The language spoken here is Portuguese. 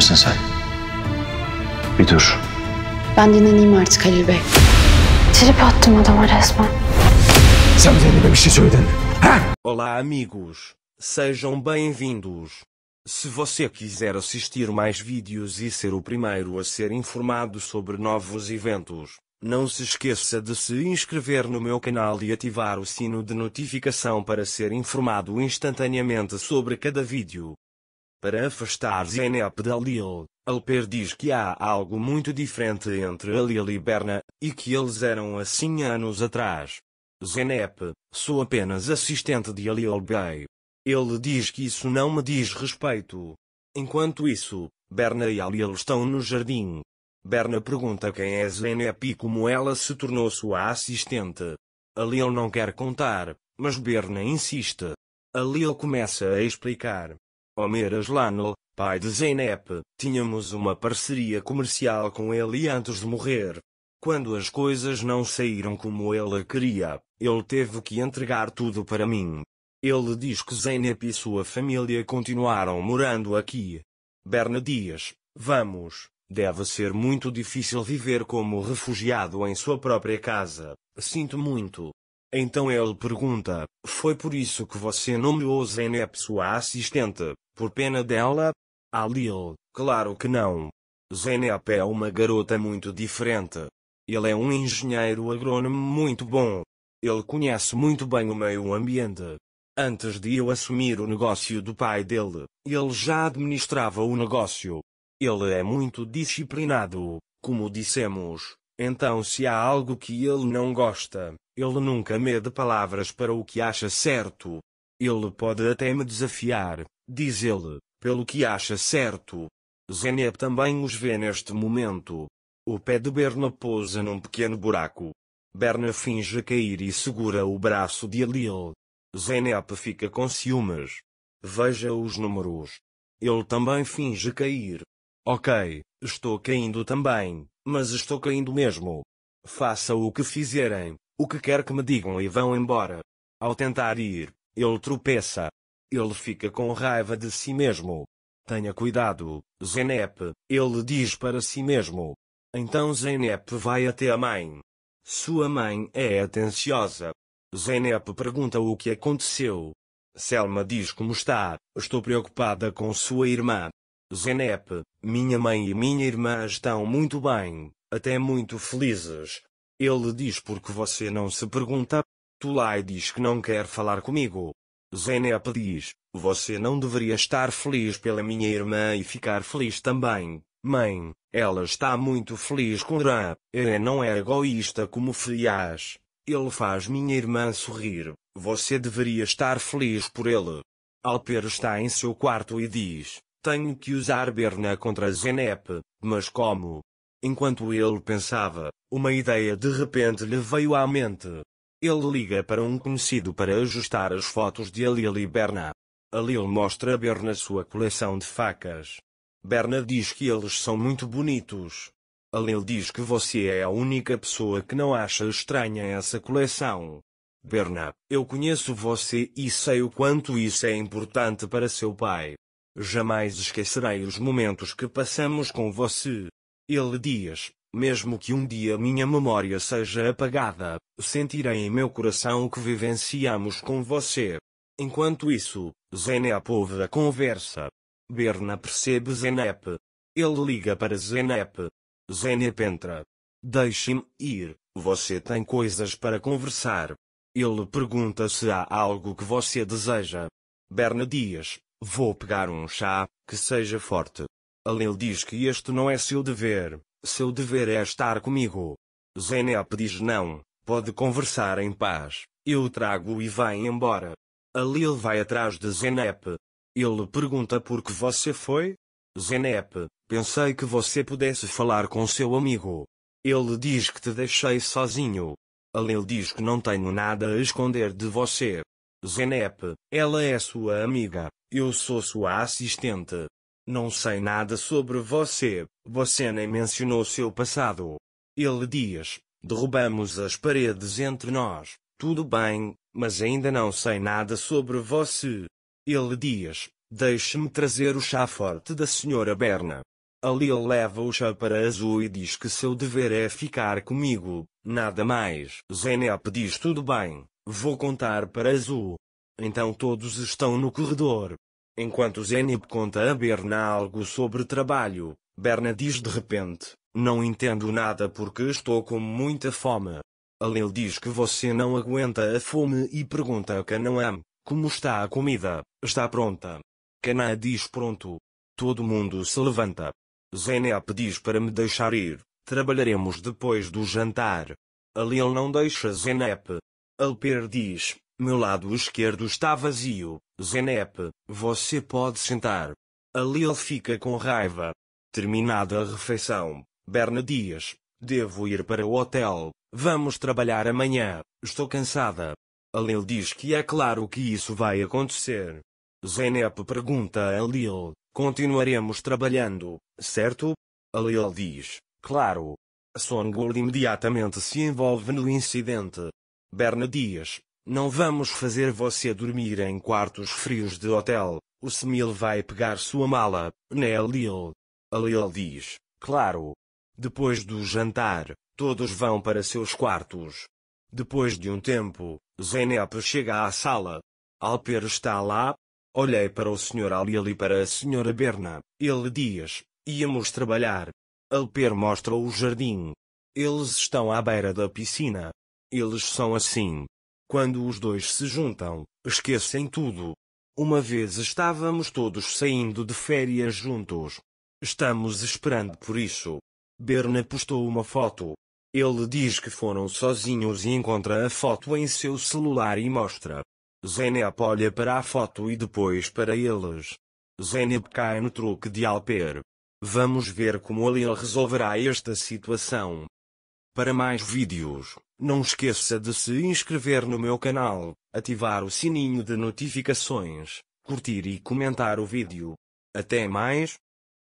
sen? Bir dur. Ben dinleneyim artık Halil Bey. Trip attım adama resmen. Sen Zeynep'e bir şey söyledin. Ha? Olá amigos. Sejam bem-vindos. Se você quiser assistir mais vídeos e ser o primeiro a ser informado sobre novos eventos, não se esqueça de se inscrever no meu canal e ativar o sino de notificação para ser informado instantaneamente sobre cada vídeo. Para afastar Zenep de Lil, Alper diz que há algo muito diferente entre Alil e Berna, e que eles eram assim anos atrás. Zenep, sou apenas assistente de Alil Bey. Ele diz que isso não me diz respeito. Enquanto isso, Berna e Alil estão no jardim. Berna pergunta quem é Zenep e como ela se tornou sua assistente. Alil não quer contar, mas Berna insiste. Alil começa a explicar. Homer Aslanel, pai de Zeynep, tínhamos uma parceria comercial com ele antes de morrer. Quando as coisas não saíram como ele queria, ele teve que entregar tudo para mim. Ele diz que Zeynep e sua família continuaram morando aqui. Berna vamos, deve ser muito difícil viver como refugiado em sua própria casa. Sinto muito, então ele pergunta: Foi por isso que você nomeou Zeynep sua assistente, por pena dela? Alil, claro que não. Zeynep é uma garota muito diferente. Ele é um engenheiro agrônomo muito bom. Ele conhece muito bem o meio ambiente. Antes de eu assumir o negócio do pai dele, ele já administrava o negócio. Ele é muito disciplinado, como dissemos. Então, se há algo que ele não gosta, ele nunca mede palavras para o que acha certo. Ele pode até me desafiar, diz ele, pelo que acha certo. Zeneb também os vê neste momento. O pé de Berna pousa num pequeno buraco. Berna finge cair e segura o braço de Alil. Zenep fica com ciúmes. Veja os números. Ele também finge cair. Ok, estou caindo também, mas estou caindo mesmo. Faça o que fizerem, o que quer que me digam e vão embora. Ao tentar ir, ele tropeça. Ele fica com raiva de si mesmo. Tenha cuidado, Zenep, ele diz para si mesmo. Então Zenep vai até a mãe. Sua mãe é atenciosa. Zenep pergunta o que aconteceu. Selma diz como está, estou preocupada com sua irmã. Zenep, minha mãe e minha irmã estão muito bem, até muito felizes, ele diz porque você não se pergunta. Tulai diz que não quer falar comigo. Zenep diz, você não deveria estar feliz pela minha irmã e ficar feliz também. Mãe, ela está muito feliz com Ram. Eren não é egoísta como Frias. Ele faz minha irmã sorrir. Você deveria estar feliz por ele. Alper está em seu quarto e diz, tenho que usar Berna contra Zenep, mas como? Enquanto ele pensava, uma ideia de repente lhe veio à mente. Ele liga para um conhecido para ajustar as fotos de Alil e Berna. Alil mostra a Berna sua coleção de facas. Berna diz que eles são muito bonitos. Alil diz que você é a única pessoa que não acha estranha essa coleção. Berna, eu conheço você e sei o quanto isso é importante para seu pai. Jamais esquecerei os momentos que passamos com você. Ele diz: Mesmo que um dia minha memória seja apagada, sentirei em meu coração o que vivenciamos com você. Enquanto isso, Zenep ouve a conversa. Berna percebe Zenep. Ele liga para Zenep. Zenep entra. Deixe-me ir, você tem coisas para conversar. Ele pergunta se há algo que você deseja. Berna diz: Vou pegar um chá, que seja forte. Alil diz que este não é seu dever, seu dever é estar comigo. Zenep diz não, pode conversar em paz, eu trago e vai embora. Alil vai atrás de Zenep. Ele pergunta por que você foi? Zenep, pensei que você pudesse falar com seu amigo. Ele diz que te deixei sozinho. Alil diz que não tenho nada a esconder de você. Zenep, ela é sua amiga, eu sou sua assistente. Não sei nada sobre você, você nem mencionou seu passado. Ele diz: Derrubamos as paredes entre nós, tudo bem, mas ainda não sei nada sobre você. Ele diz: Deixe-me trazer o chá forte da senhora Berna. Ali ele leva o chá para Azul e diz que seu dever é ficar comigo, nada mais. Zenep diz tudo bem, vou contar para Azul. Então todos estão no corredor, Enquanto Zenib conta a Berna algo sobre trabalho, Berna diz de repente, não entendo nada porque estou com muita fome. Alil diz que você não aguenta a fome e pergunta a Canaan, como está a comida, está pronta. Canaan diz pronto. Todo mundo se levanta. Zenep diz para me deixar ir, trabalharemos depois do jantar. Alil não deixa Zenep. Alper diz, meu lado esquerdo está vazio. Zenep, você pode sentar. Ali ele fica com raiva. Terminada a refeição, Berna Dias, devo ir para o hotel. Vamos trabalhar amanhã. Estou cansada. Alil diz que é claro que isso vai acontecer. Zenep pergunta a Alil, continuaremos trabalhando, certo? Alil diz, claro. Songul imediatamente se envolve no incidente. Berna Dias, não vamos fazer você dormir em quartos frios de hotel. O Semil vai pegar sua mala, né, Lil? A Lil diz, claro. Depois do jantar, todos vão para seus quartos. Depois de um tempo, Zeynep chega à sala. Alper está lá. Olhei para o Sr. Alil e para a Sra. Berna. Ele diz, íamos trabalhar. Alper mostra o jardim. Eles estão à beira da piscina. Eles são assim. Quando os dois se juntam, esquecem tudo. Uma vez estávamos todos saindo de férias juntos. Estamos esperando por isso. Berna postou uma foto. Ele diz que foram sozinhos e encontra a foto em seu celular e mostra. Zeneb olha para a foto e depois para eles. Zeneb cai no truque de Alper. Vamos ver como ele resolverá esta situação. Para mais vídeos não esqueça de se inscrever no meu canal, ativar o sininho de notificações, curtir e comentar o vídeo. Até mais!